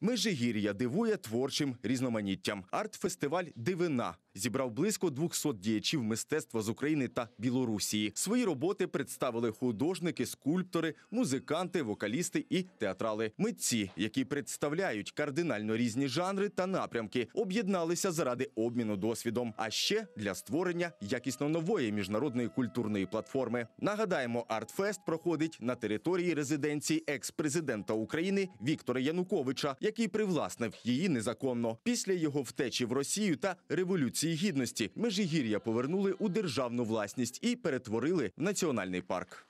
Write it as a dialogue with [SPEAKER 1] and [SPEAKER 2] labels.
[SPEAKER 1] Межигір'я дивує творчим різноманіттям. Арт-фестиваль Дивина зібрав близько 200 діячів мистецтва з України та Білорусії. Свої роботи представили художники, скульптори, музиканти, вокалісти і театрали. Митці, які представляють кардинально різні жанри та напрямки, об'єдналися заради обміну досвідом, а ще для створення якісно нової міжнародної культурної платформи. Нагадаємо, Артфест проходить на території резиденції екс-президента України Віктора Януковича, який привласнив її незаконно після його втечі в Росію та революції. Революції Гідності. Межигір'я повернули у державну власність і перетворили в національний парк.